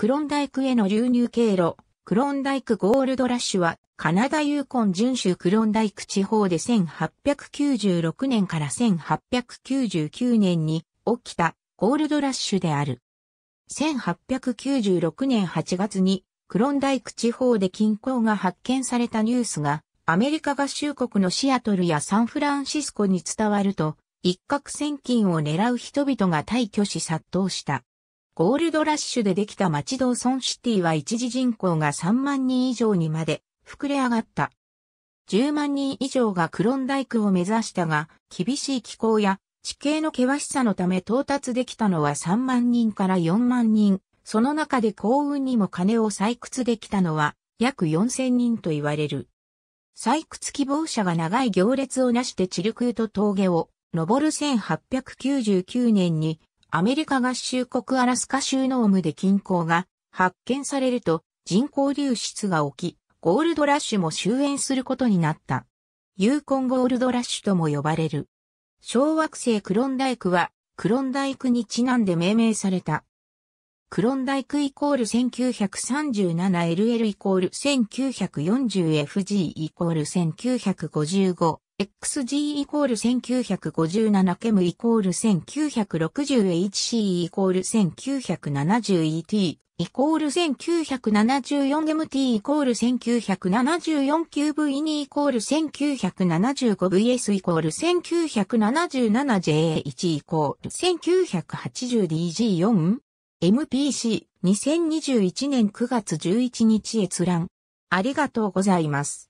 クロンダイクへの流入経路、クロンダイクゴールドラッシュは、カナダユーコン巡州クロンダイク地方で1896年から1899年に起きたゴールドラッシュである。1896年8月にクロンダイク地方で金鉱が発見されたニュースがアメリカ合衆国のシアトルやサンフランシスコに伝わると一攫千金を狙う人々が退去し殺到した。ゴールドラッシュでできた町ドーソンシティは一時人口が3万人以上にまで膨れ上がった。10万人以上がクロンダイクを目指したが、厳しい気候や地形の険しさのため到達できたのは3万人から4万人。その中で幸運にも金を採掘できたのは約4000人と言われる。採掘希望者が長い行列をなしてチルクート峠を登る1899年にアメリカ合衆国アラスカ州ノームで金鉱が発見されると人口流出が起き、ゴールドラッシュも終焉することになった。ユーコンゴールドラッシュとも呼ばれる。小惑星クロンダイクは、クロンダイクにちなんで命名された。クロンダイクイコール 1937LL イコール 1940FG イコール1955 XG イコール1957ケムイコール 1960HC イコール 1970ET イコール 1974MT イコール 1974QV2 イコール 1975VS イコール 1977JA1 イコール 1980DG4 MPC2021 年9月11日閲覧ありがとうございます。